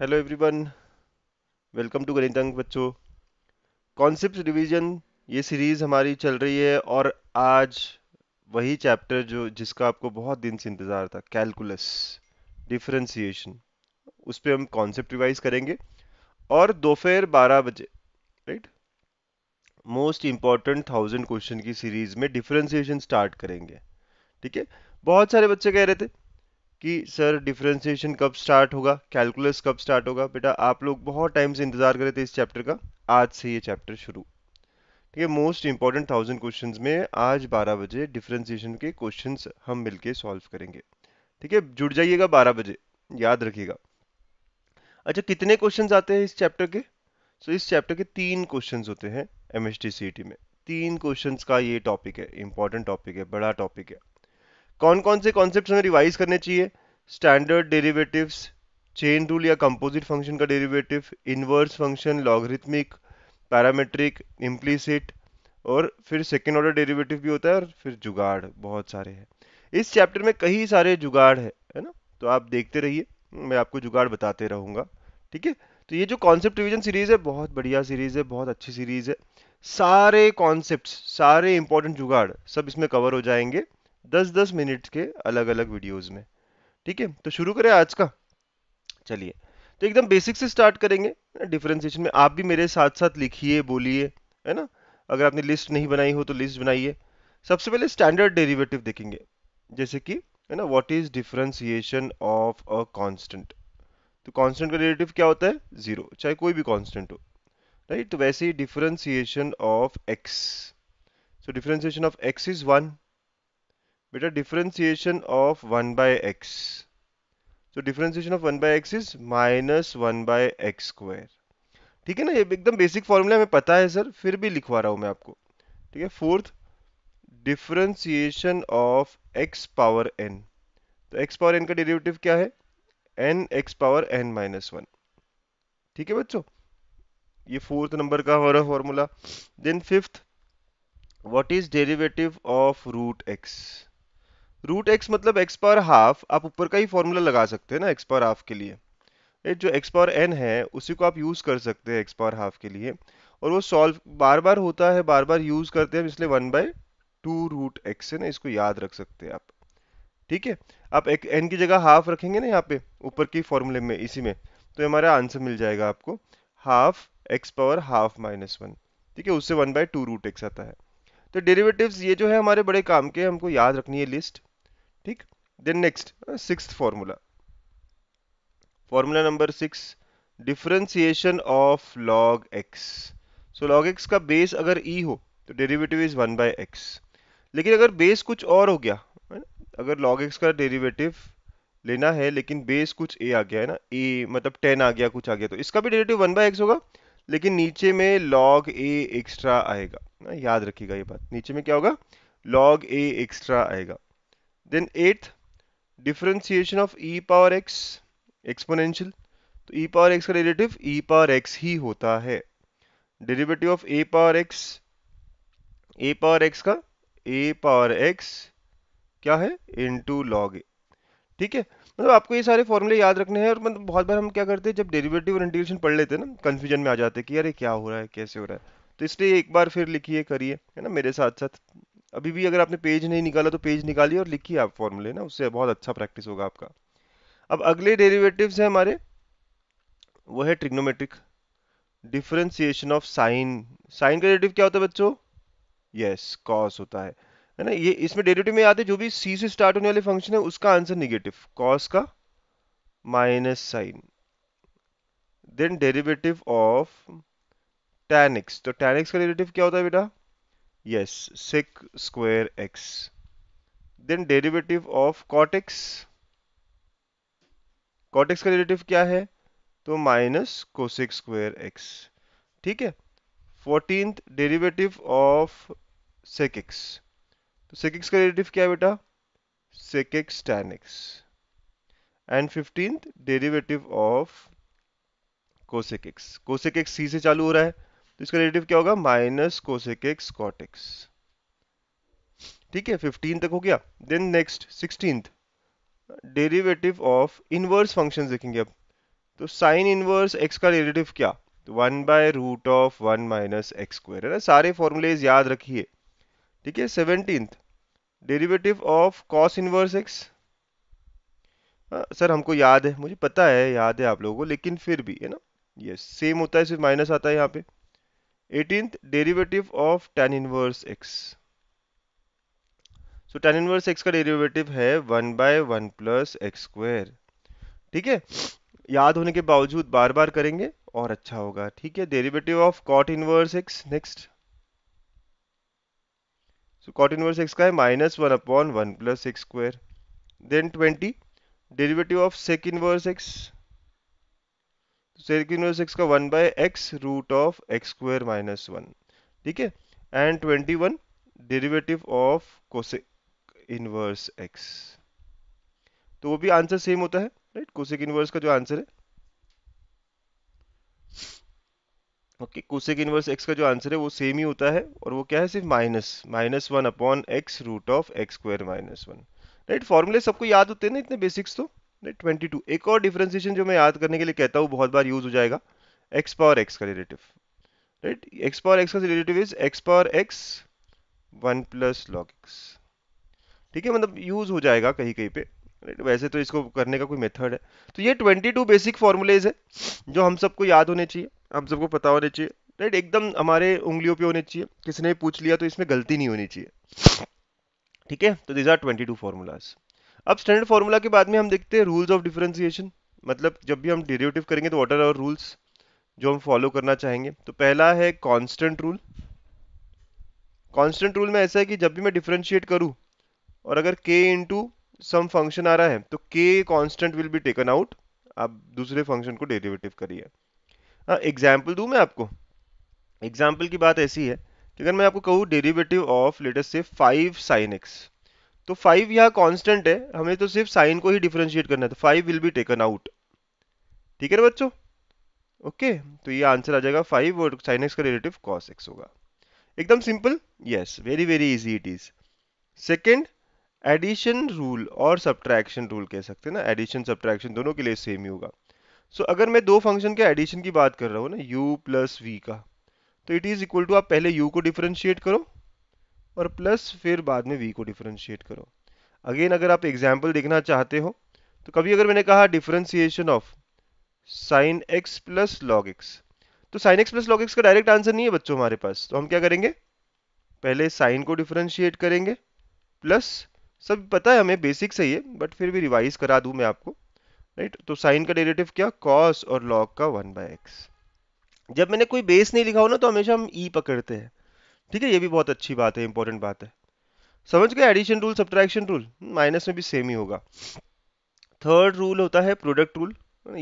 Hello everyone welcome to Ganitank बच्चों concept revision ये series हमारी चल रही है और आज वही चैप्टर जो जिसका आपको बहुत दिन से इंतज़ार था कैलकुलस डिफरेंशिएशन उस पर हम कॉन्सेप्ट रिवाइज करेंगे और दोपहर बारह बजे right most important thousand question की सीरीज में डिफरेंशिएशन स्टार्ट करेंगे ठीक है बहुत सारे बच्चे कह रहे थे कि सर डिफ्रेंसिएशन कब स्टार्ट होगा कैलकुलस कब स्टार्ट होगा बेटा आप लोग बहुत टाइम से इंतजार कर रहे थे इस चैप्टर का आज से ये चैप्टर शुरू ठीक है मोस्ट इंपॉर्टेंट थाउजेंड क्वेश्चन में आज बारह बजे डिफ्रेंसिएशन के क्वेश्चन हम मिलकर सॉल्व करेंगे ठीक है जुड़ जाइएगा बारह बजे याद रखिएगा अच्छा कितने क्वेश्चन आते हैं इस चैप्टर के सो so, इस चैप्टर के तीन क्वेश्चन होते हैं एम एस e में तीन क्वेश्चन का ये टॉपिक है इंपॉर्टेंट टॉपिक है बड़ा टॉपिक है कौन कौन से कॉन्सेप्ट हमें रिवाइज करने चाहिए स्टैंडर्ड डेरिवेटिव्स चेन रूल या कंपोजिट फंक्शन का derivative inverse function logarithmic parametric implicit और फिर सेकेंड ऑर्डर डेरिवेटिव भी होता है और फिर जुगाड़ बहुत सारे हैं इस चैप्टर में कई सारे जुगाड़ है है ना तो आप देखते रहिए मैं आपको जुगाड़ बताते रहूँगा ठीक है तो ये जो कॉन्सेप्ट रिविजन सीरीज़ है बहुत बढ़िया सीरीज़ है बहुत अच्छी सीरीज़ है सारे कॉन्सेप्ट सारे इंपॉर्टेंट जुगाड़ सब इसमें कवर हो जाएंगे दस दस मिनट के अलग अलग वीडियोज में ठीक है तो शुरू करें आज का चलिए तो एकदम बेसिक से स्टार्ट करेंगे डिफ्रेंसिएशन में आप भी मेरे साथ साथ लिखिए बोलिए है ना अगर आपने लिस्ट नहीं बनाई हो तो लिस्ट बनाइए सबसे पहले स्टैंडर्ड डेरिवेटिव देखेंगे जैसे कि है ना what is differentiation of a constant तो कांस्टेंट का डेरिवेटिव क्या होता है जीरो चाहे कोई भी कांस्टेंट हो राइट तो वैसे ही differentiation of x so differentiation of x is one बेटा differentiation of one by x तो differentiation of one by x is minus one by x square ठीक है ना ये एकदम बेसिक फॉर्मूला हमें पता है सर फिर भी लिखवा रहा हूं मैं आपको ठीक है fourth differentiation of x power n तो एक्स पावर एन का डेरिवेटिव क्या है n x power n minus one ठीक है बच्चों ये फोर्थ नंबर का हो रहा formula then fifth what is derivative of root x root x मतलब एक्स पावर हाफ आप ऊपर का ही फॉर्मूला लगा सकते हैं ना एक्स पावर हाफ के लिए राइट जो एक्स पावर एन है उसी को आप यूज़ कर सकते हैं एक्स पावर हाफ के लिए और वो सॉल्व बार बार होता है बार बार यूज़ करते हैं इसलिए one by two root x है ना इसको याद रख सकते हैं आप ठीक है आप एक एन की जगह हाफ रखेंगे ना यहाँ पे ऊपर की फॉर्मूले में इसी में तो हमारा आंसर मिल जाएगा आपको half x power half minus one ठीक है उससे one by two root x आता है तो डेरिवेटिव्स ये जो है हमारे बड़े काम के हमको याद रखनी है लिस्ट ठीक then next six formula formula number six differentiation of log x so log x का बेस अगर ई e हो तो derivative is one by x लेकिन अगर बेस कुछ और हो गया अगर लॉग एक्स का डेरिवेटिव लेना है लेकिन बेस कुछ ए आ गया है ना ए मतलब टेन आ गया कुछ आ गया तो इसका भी डेरिवेटिव वन बाय एक्स होगा लेकिन नीचे में लॉग ए एक्स्ट्रा आएगा ना याद रखिएगा ये बात नीचे में क्या होगा लॉग ए एक्स्ट्रा आएगा then eight differentiation of e power x exponential तो ई पावर एक्स का रिलेटिव ई पावर एक्स ही होता है derivative of a power x a power x का ए पावर एक्स क्या है इनटू लॉग ए ठीक है मतलब आपको ये सारे फॉर्मूले याद रखने हैं और मतलब बहुत बार हम क्या करते हैं जब डेरिवेटिव और इंटीग्रेशन पढ़ लेते हैं ना कन्फ्यूजन में आ जाते हैं कि अरे क्या हो रहा है कैसे हो रहा है तो इसलिए एक बार फिर लिखिए करिए है ना मेरे साथ साथ अभी भी अगर आपने पेज नहीं निकाला तो पेज निकालिए और लिखिए आप फॉर्मूले ना उससे बहुत अच्छा प्रैक्टिस होगा आपका अब अगले डेरिवेटिव्स है हमारे वो है trigonometric differentiation of sine sine का डेरिवेटिव क्या होता है बच्चों यस कॉस होता है है ना ये इसमें डेरिवेटिव में है जो भी सी से स्टार्ट होने वाले फंक्शन है उसका आंसर निगेटिव कॉस का minus sine then derivative of tan x तो टैनिक्स का डेरिवेटिव क्या होता है बेटा yes sec square x then derivative of cot x cot x का derivative क्या है तो माइनस कोसेक स्क्वायर एक्स ठीक है fourteen derivative of sec x तो सेक एक्स का डेरिवेटिव क्या है बेटा sec x tan x and fifteenth derivative of cosec x cosec x C से चालू हो रहा है तो इसका रिलेटिव क्या होगा minus cosec x cot x ठीक है फिफ्टीन तक हो गया then next sixteen derivative of inverse function देखेंगे अब तो साइन इनवर्स एक्स का रिलेटिव क्या one by root of one minus x square है ना सारे फॉर्मूलेज याद रखिए ठीक है seventeen derivative of cos inverse x sir हमको याद है मुझे पता है याद है आप लोगों को लेकिन फिर भी है ना यस सेम होता है सिर्फ माइनस आता है यहाँ पे 18th derivative of tan inverse x so tan inverse x का डेरिवेटिव है one by one plus x square ठीक है याद होने के बावजूद बार बार करेंगे और अच्छा होगा ठीक है derivative of cot inverse x next so cot inverse x का है minus one upon one plus x square then twenty derivative of sec inverse x तो सेक्यूनर का one by x root of x square minus one ठीक है and twenty one derivative of cosec inverse x तो वो भी answer same होता है right cosec inverse का जो आंसर है ओके कोसेक इनवर्स एक्स का जो आंसर है वो सेम ही होता है और वो क्या है सिर्फ minus minus one upon x root of x square minus one right फॉर्मूले सबको याद होते हैं ना इतने बेसिक्स तो ट्वेंटी टू एक और डिफ्रेंसिएशन जो मैं याद करने के लिए कहता हूँ बहुत बार यूज हो जाएगा एक्स पावर एक्स का relative right x power x का relative is x power x one plus log x ठीक है मतलब यूज हो जाएगा कहीं कहीं पे राइट वैसे तो इसको करने का कोई मेथड है तो ये ट्वेंटी टू बेसिक फॉर्मूलेज है जो हम सबको याद होने चाहिए हम सबको पता होने चाहिए राइट एकदम हमारे उंगलियों पे होने चाहिए किसी ने पूछ लिया तो इसमें गलती नहीं होनी चाहिए ठीक है तो these are twenty two formulas अब स्टैंडर्ड फार्मूला के बाद में हम देखते हैं रूल्स ऑफ डिफरेंशिएशन मतलब जब भी हम डेरिवेटिव करेंगे तो वॉट आर आवर रूल्स जो हम फॉलो करना चाहेंगे तो पहला है कांस्टेंट रूल कांस्टेंट रूल में ऐसा है कि जब भी मैं डिफरेंशिएट करूँ और अगर k इंटू सम फंक्शन आ रहा है तो k constant will be taken out आप दूसरे फंक्शन को डेरिवेटिव करिए हाँ एग्जाम्पल दूँ मैं आपको एग्जाम्पल की बात ऐसी है कि अगर मैं आपको कहूँ derivative of let's say five sine x तो फाइव यहाँ कांस्टेंट है हमें तो सिर्फ साइन को ही डिफ्रेंशिएट करना है तो five will be taken out ठीक है ना बच्चों ओके तो ये आंसर आ जाएगा फाइव और साइन एक्स का रिलेटिव कॉस एक्स होगा एकदम simple yes very very easy it is second addition rule और सब्ट्रैक्शन रूल कह सकते हैं ना एडिशन सब्ट्रैक्शन दोनों के लिए सेम ही होगा सो so, अगर मैं दो फंक्शन के एडिशन की बात कर रहा हूँ ना u प्लस वी का तो इट इज इक्वल टू आप पहले u को डिफ्रेंशिएट करो और प्लस फिर बाद में वी को डिफ्रेंशिएट करो अगेन अगर आप एग्जाम्पल देखना चाहते हो तो कभी अगर मैंने कहा differentiation of sine x plus log x तो sine x plus log x का डायरेक्ट आंसर नहीं है बच्चों हमारे पास तो हम क्या करेंगे पहले साइन को डिफ्रेंशिएट करेंगे प्लस सब पता है हमें बेसिक सही है बट फिर भी रिवाइज करा दूं मैं आपको राइट तो साइन का डेरेटिव क्या कॉस और लॉग का वन बाय एक्स जब मैंने कोई बेस नहीं लिखा हो ना तो हमेशा हम ई e पकड़ते हैं ठीक है ये भी बहुत अच्छी बात है इंपॉर्टेंट बात है समझ गए addition rule subtraction rule minus में भी सेम ही होगा थर्ड रूल होता है प्रोडक्ट रूल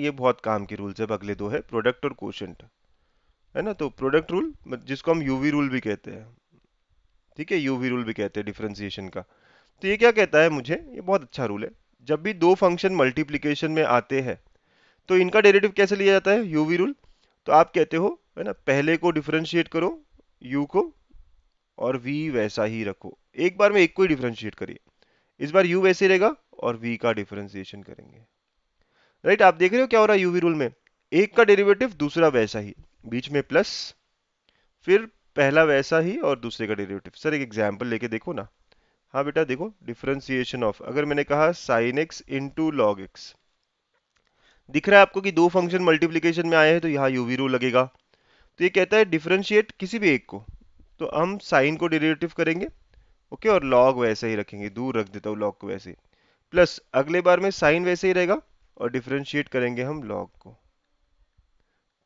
ये बहुत काम के रूल्स है अगले दो है प्रोडक्ट और क्वेश्चन है ना तो प्रोडक्ट रूल जिसको हम यूवी रूल भी कहते हैं ठीक है यूवी रूल भी कहते हैं डिफ्रेंसिएशन का तो ये क्या कहता है मुझे ये बहुत अच्छा रूल है जब भी दो फंक्शन मल्टीप्लीकेशन में आते हैं तो इनका डेरेटिव कैसे लिया जाता है यूवी रूल तो आप कहते हो है ना पहले को डिफ्रेंशिएट करो यू को और v वैसा ही रखो एक बार में एक को ही डिफ्रेंशिएट करिए इस बार u वैसे रहेगा और v का डिफ्रेंशिएशन करेंगे राइट right, आप देख रहे हो क्या हो रहा है यूवी रूल में एक का डेरिवेटिव दूसरा वैसा ही बीच में प्लस फिर पहला वैसा ही और दूसरे का डेरिवेटिव सर एक एग्जाम्पल लेके देखो ना हाँ बेटा देखो डिफ्रेंसिएशन ऑफ अगर मैंने कहा sine x into log x दिख रहा है आपको कि दो फंक्शन मल्टीप्लीकेशन में आए हैं तो यहाँ यूवी रूल लगेगा तो ये कहता है डिफ्रेंशिएट किसी भी एक को तो हम साइन को डेरिवेटिव करेंगे ओके और लॉग वैसे ही रखेंगे दूर रख देता हूँ लॉग को वैसे प्लस अगले बार में साइन वैसे ही रहेगा और डिफ्रेंशिएट करेंगे हम लॉग को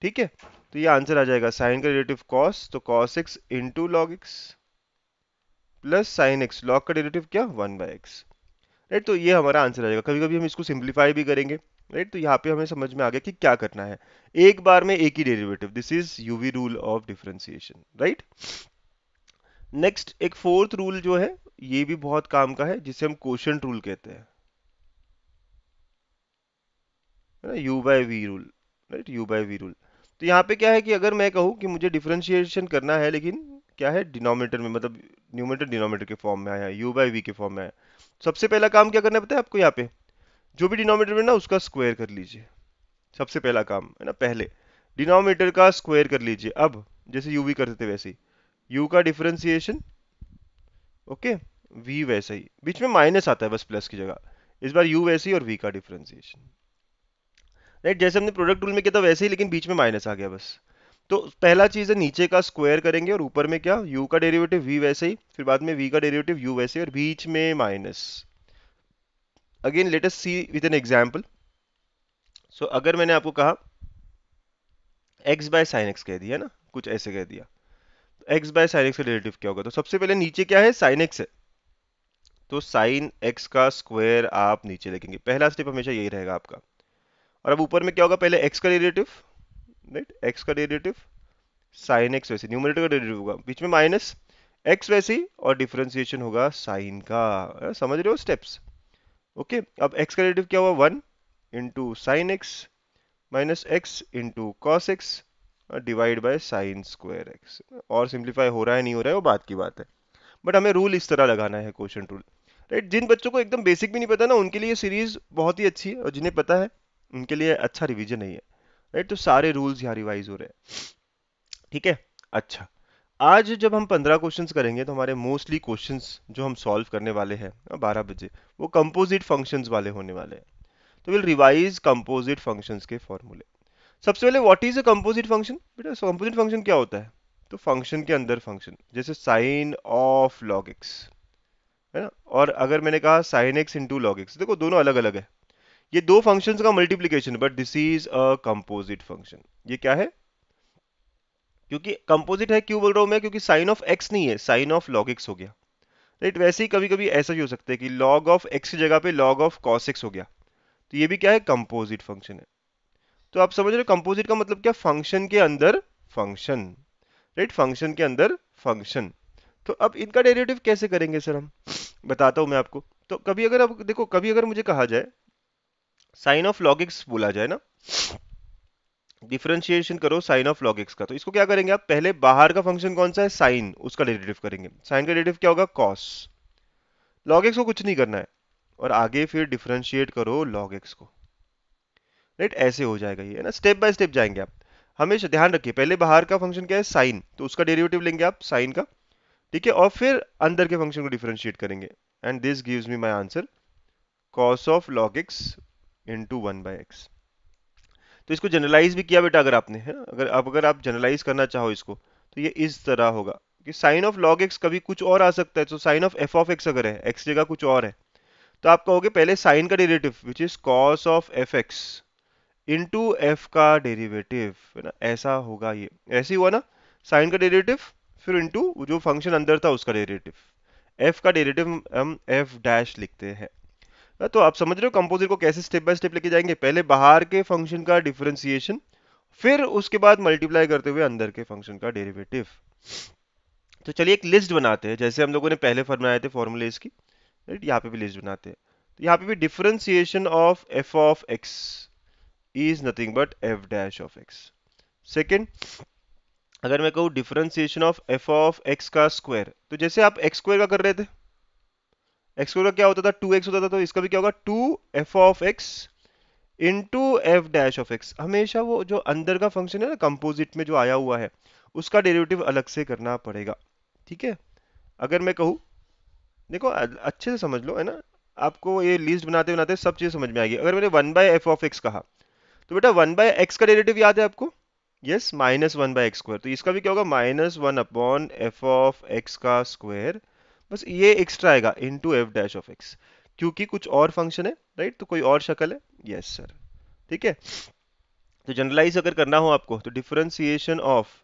ठीक है तो ये आंसर आ जाएगा साइन का डेरेटिव कॉस तो cos x into log x plus sine x log का डेरेटिव क्या वन बाय एक्स राइट तो ये हमारा आंसर आ जाएगा कभी कभी हम इसको सिंप्लीफाई भी करेंगे राइट तो यहाँ पे हमें समझ में आ गया कि क्या करना है एक बार में एक ही derivative this is UV rule of differentiation right next एक फोर्थ रूल जो है ये भी बहुत काम का है जिसे हम क्वेश्चन रूल कहते हैं ना u by v rule right u by v rule तो यहाँ पे क्या है कि अगर मैं कहूँ कि मुझे डिफ्रेंशिएशन करना है लेकिन क्या है डिनोमिनेटर में मतलब न्यूमेटर डिनोमिनेटर के फॉर्म में आया यू बाय वी के फॉर्म में आया सबसे पहला काम क्या करना है पता है आपको यहाँ पे जो भी डिनोमीटर में ना उसका स्क्वायर कर लीजिए सबसे पहला काम है ना पहले डिनोमिनेटर का स्क्वायर कर लीजिए अब जैसे यू वी करते थे वैसे ही यू का डिफ्रेंसिएशन ओके वी वैसा ही बीच में माइनस आता है बस प्लस की जगह इस बार यू वैसे ही और वी का डिफ्रेंसिएशन राइट जैसे हमने प्रोडक्ट रूल में किया था वैसे ही लेकिन बीच में माइनस आ गया बस तो पहला चीज़ है नीचे का स्क्वायर करेंगे और ऊपर में क्या यू का डेरिवेटिव वी वैसे ही फिर बाद में वी का डेरिवेटिव यू वैसे ही और बीच में minus again let's see with an example so अगर मैंने आपको कहा एक्स बाय साइन एक्स कह दिया ना कुछ ऐसे कह दिया x बाय साइन एक्स का रिलेटिव क्या होगा तो सबसे पहले नीचे क्या है साइन एक्स है तो साइन एक्स का स्क्वायर आप नीचे लिखेंगे पहला स्टेप हमेशा यही रहेगा आपका और अब ऊपर में क्या होगा पहले एक्स का डेरिवेटिव राइट एक्स का डेरिवेटिव साइन एक्स वैसे न्यूमरेटर का डेरिवेटिव होगा बीच में माइनस एक्स वैसे और डिफ्रेंसिएशन होगा साइन का समझ रहे हो स्टेप्स ओके अब एक्स का डेरिवेटिव क्या हुआ one into sine x minus x into cos x divide by sine square x और सिंप्लीफाई हो रहा है नहीं हो रहा है वो बात की बात है बट हमें रूल इस तरह लगाना है क्वेश्चन रूल राइट जिन बच्चों को एकदम बेसिक भी नहीं पता ना उनके लिए सीरीज बहुत ही अच्छी है और जिन्हें पता है उनके लिए अच्छा रिविजन नहीं है राइट तो सारे रूल्स यहाँ रिवाइज हो रहे हैं ठीक है अच्छा आज जब हम पंद्रह क्वेश्चन करेंगे तो हमारे मोस्टली क्वेश्चन जो हम सॉल्व करने वाले हैं हाँ, बारह बजे वो कंपोजिट फंक्शन वाले होने वाले हैं तो विल रिवाइज कंपोजिट फंक्शंस के फॉर्मूले सबसे पहले what is a composite function बेटा कंपोजिट फंक्शन क्या होता है तो फंक्शन के अंदर फंक्शन जैसे साइन ऑफ लॉग एक्स है ना और अगर मैंने कहा sine x into log x देखो दोनों अलग अलग है ये दो फंक्शन का multiplication but this is a composite function ये क्या है क्योंकि कंपोजिट है क्यों बोल रहा हूं मैं क्योंकि साइन ऑफ एक्स नहीं है साइन ऑफ लॉग एक्स हो गया राइट वैसे ही कभी कभी ऐसा भी हो सकता है कि लॉग ऑफ एक्स की जगह पे लॉग ऑफ कॉस एक्स हो गया तो ये भी क्या है कंपोजिट फंक्शन है तो आप समझ रहे हो कंपोजिट का मतलब क्या फंक्शन के अंदर फंक्शन राइट फंक्शन के अंदर फंक्शन तो अब इनका डेरिवेटिव कैसे करेंगे सर हम बताता हूं मैं आपको तो कभी अगर अब देखो कभी अगर मुझे कहा जाए साइन ऑफ लॉग एक्स बोला जाए ना डिफरेंशिएशन करो साइन ऑफ लॉग एक्स का तो इसको क्या करेंगे आप पहले बाहर का फंक्शन कौन सा है साइन उसका डेरिवेटिव करेंगे साइन का डेरिवेटिव क्या होगा कॉस लॉग एक्स को कुछ नहीं करना है और आगे फिर डिफरेंशिएट करो लॉग एक्स को राइट ऐसे हो जाएगा ये है ना स्टेप बाय स्टेप जाएंगे आप हमेशा ध्यान रखिए पहले बाहर का फंक्शन क्या है साइन तो उसका डेरिवेटिव लेंगे आप साइन का ठीक है और फिर अंदर के फंक्शन को डिफ्रेंशिएट करेंगे and this gives me my answer cos of log x into one by x तो इसको जनरलाइज भी किया बेटा अगर आपने है ना अगर आप अगर आप जनरलाइज करना चाहो इसको तो ये इस तरह होगा कि साइन ऑफ लॉग एक्स कभी कुछ और आ सकता है तो sine of f of x अगर है एक्स जगह कुछ और है तो आप कहोगे पहले साइन का derivative which is cos of f x into f का डेरिवेटिव है ना ऐसा होगा ये ऐसे हुआ ना साइन का डेरिवेटिव फिर इंटू जो फंक्शन अंदर था उसका डेरिवेटिव एफ का डेरिवेटिव हम एफ डैश लिखते हैं हाँ, तो आप समझ रहे हो कंपोजिट को कैसे स्टेप बाय स्टेप लेके जाएंगे पहले बाहर के फंक्शन का डिफ्रेंसिएशन फिर उसके बाद मल्टीप्लाई करते हुए अंदर के फंक्शन का डेरिवेटिव तो चलिए एक लिस्ट बनाते हैं जैसे हम लोगों ने पहले फरमाए थे फॉर्मूले इसकी यहाँ पे भी लिस्ट बनाते हैं तो यहाँ पे भी differentiation of f of x is nothing but f dash of x second अगर मैं कहूँ differentiation of f of x का स्क्वायर तो जैसे आप एक्स स्क्वायर का कर रहे थे एक्स स्क्वायर का क्या होता था टू एक्स होता था तो इसका भी क्या होगा two f of x into f dash of x हमेशा वो जो अंदर का फंक्शन है ना कंपोजिट में जो आया हुआ है उसका डेरिवेटिव अलग से करना पड़ेगा ठीक है अगर मैं कहूँ देखो अच्छे से समझ लो है ना आपको ये लिस्ट बनाते बनाते सब चीज़ समझ में आएगी अगर मैंने one by f of x कहा तो बेटा वन बाय एक्स का डेरेटिव याद है आपको yes minus one by x square तो इसका भी क्या होगा minus one upon f of x का स्क्वायर बस ये एक्स्ट्रा आएगा into f dash of x क्योंकि कुछ और फंक्शन है राइट तो कोई और शक्ल है यस yes, सर ठीक है तो जनरलाइज अगर करना हो आपको तो differentiation of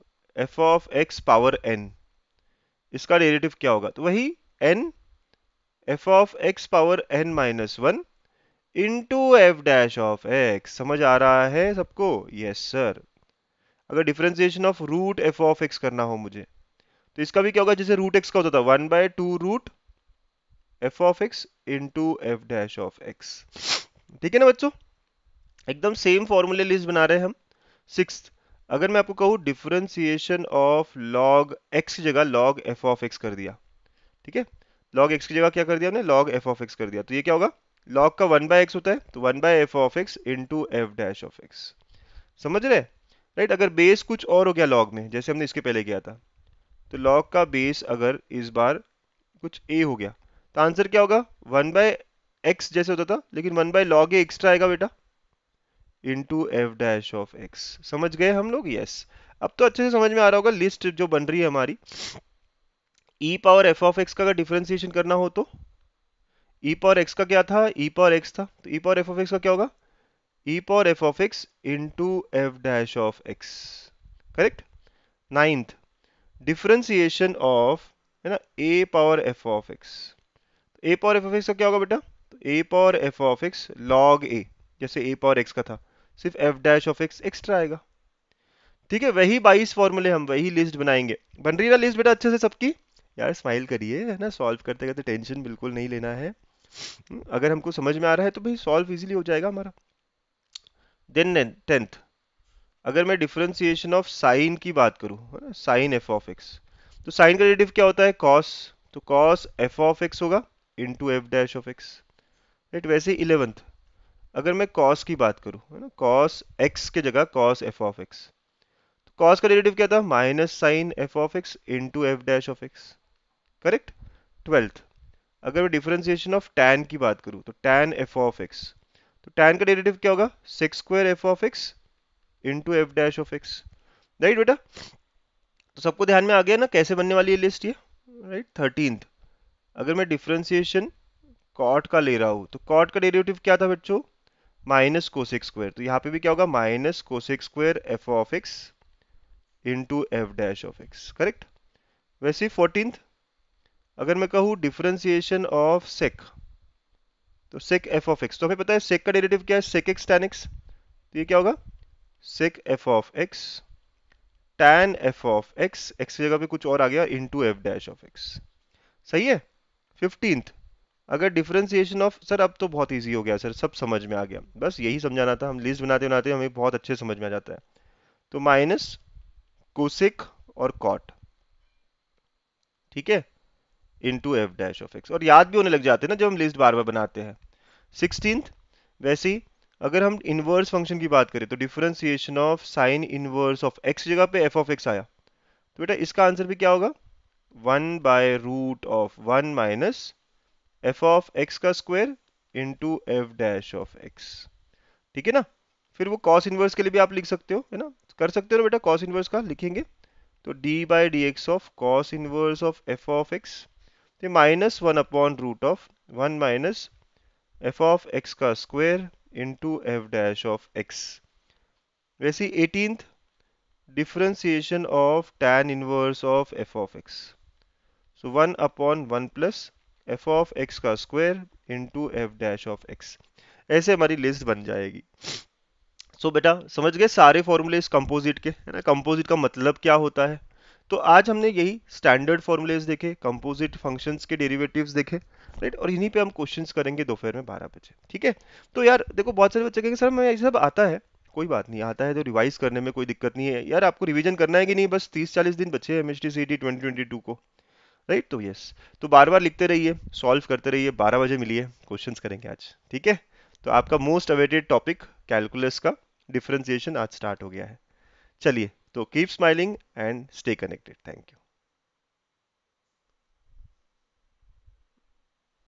f of x power n इसका डेरेटिव क्या होगा तो वही n f of x power n minus one into f dash of x समझ आ रहा है सबको यस सर अगर differentiation of root f of x करना हो मुझे तो इसका भी क्या होगा जैसे रूट एक्स का होता था one by two root f of x into f dash of x ठीक है ना बच्चों एकदम सेम फॉर्मूले लिस्ट बना रहे हैं हम सिक्स अगर मैं आपको कहूं डिफ्रेंसिएशन ऑफ लॉग एक्स की जगह लॉग एफ ऑफ एक्स कर दिया ठीक है लॉग एक्स की जगह क्या कर दिया हमने लॉग एफ ऑफ एक्स कर दिया तो ये क्या होगा लॉग का वन बाय एक्स होता है तो one by f of x into f dash of x समझ रहे राइट अगर बेस कुछ और हो गया लॉग में जैसे हमने इसके पहले किया था तो लॉग का बेस अगर इस बार कुछ ए हो गया तो आंसर क्या होगा वन बाय एक्स जैसे होता था लेकिन one by log a extra आएगा बेटा into f dash of x समझ गए हम लोग यस अब तो अच्छे से समझ में आ रहा होगा लिस्ट जो बन रही है हमारी e power f of x का अगर डिफ्रेंसिएशन करना हो तो e पावर एक्स का क्या था ई पावर एक्स था तो e power f of x का क्या होगा e power f of x into f dash of x correct ninth differentiation of है ना a power f of x a power f of तो x का क्या होगा बेटा तो a power f of x log a जैसे a power x का था सिर्फ f dash of x extra आएगा ठीक है वही बाईस फॉर्मूले हम वही लिस्ट बनाएंगे बन रही ना लिस्ट बेटा अच्छे से सबकी यार स्माइल करिए है ना सॉल्व करते करते टेंशन बिल्कुल नहीं लेना है अगर हमको समझ में आ रहा है तो भाई सॉल्व इजीली हो जाएगा हमारा देन टेंथ अगर मैं डिफ्रेंसिएशन ऑफ साइन की बात करूँ है ना साइन एफ ऑफ एक्स तो साइन का रिलेटिव क्या होता है कॉस तो कॉस एफ ऑफ एक्स होगा into f dash of x right वैसे इलेवंथ अगर मैं कॉस की बात करूँ है ना कॉस एक्स के जगह कॉस एफ ऑफ एक्स तो कॉस का रिलेटिव क्या था minus sine f of x into f dash of x correct twelfth अगर मैं डिफ्रेंसिएशन ऑफ टैन की बात करूँ तो टैन एफ ऑफ एक्स तो टैन का डेरिवेटिव क्या होगा sec square f of x into f dash of x right बेटा तो सबको ध्यान में आ गया ना कैसे बनने वाली है लिस्ट ये राइट थर्टींथ अगर मैं डिफ्रेंसिएशन कॉट का ले रहा हूँ तो कॉट का डेरिवेटिव क्या था बच्चों माइनस कोसेक स्क्वायर तो यहाँ पे भी क्या होगा minus cosec square f of x into f dash of x correct वैसे फोर्टींथ अगर मैं कहूं डिफ्रेंसिएशन ऑफ सेक तो सेक एफ ऑफ एक्स तो हमें पता है सेक का डेरेटिव क्या है सेक एक्स टैन एक्स तो ये क्या होगा sec f of x tan f of x x की जगह पे कुछ और आ गया into f dash of x सही है फिफ्टींथ अगर डिफ्रेंसिएशन ऑफ सर अब तो बहुत इजी हो गया सर सब समझ में आ गया बस यही समझाना था हम लिस्ट बनाते बनाते हमें बहुत अच्छे समझ में आ जाता है तो माइनस कोसिक और कॉट ठीक है into f dash of x और याद भी होने लग जाते हैं ना जब हम लिस्ट बार बार बनाते हैं सिक्सटीन वैसे ही अगर हम इनवर्स फंक्शन की बात करें तो differentiation of sine inverse of x जगह पे एफ ऑफ एक्स आया तो बेटा इसका आंसर भी क्या होगा one by root of one minus f of x का square into f dash of x ठीक है ना फिर वो कॉस इनवर्स के लिए भी आप लिख सकते हो है ना कर सकते हो ना बेटा कॉस इनवर्स का लिखेंगे तो d by d x of cos inverse of f of x तो minus one upon root of one minus f of x का square into f dash of x वैसे eighteen differentiation of tan inverse of f of x so one upon one plus f of x का square into f dash of x ऐसे हमारी list बन जाएगी सो so, बेटा समझ गए सारे फॉर्मूले इस कंपोजिट के है ना कंपोजिट का मतलब क्या होता है तो आज हमने यही स्टैंडर्ड फॉर्मूलेज देखे कंपोजिट फंक्शंस के डेरिवेटिव्स देखे राइट और इन्हीं पे हम क्वेश्चंस करेंगे दोपहर में बारह बजे ठीक है तो यार देखो बहुत सारे बच्चे कहेंगे सर मैं ये सब आता है कोई बात नहीं आता है तो रिवाइज करने में कोई दिक्कत नहीं है यार आपको रिविजन करना है कि नहीं बस तीस चालीस दिन बचे M H T C T twenty twenty two को राइट तो यस तो बार बार लिखते रहिए सॉल्व करते रहिए बारह बजे मिलिए क्वेश्चन करेंगे आज ठीक है तो आपका मोस्ट अवेटेड टॉपिक कैलकुलस का डिफ्रेंसिएशन आज स्टार्ट हो गया है चलिए So keep smiling and stay connected. Thank you.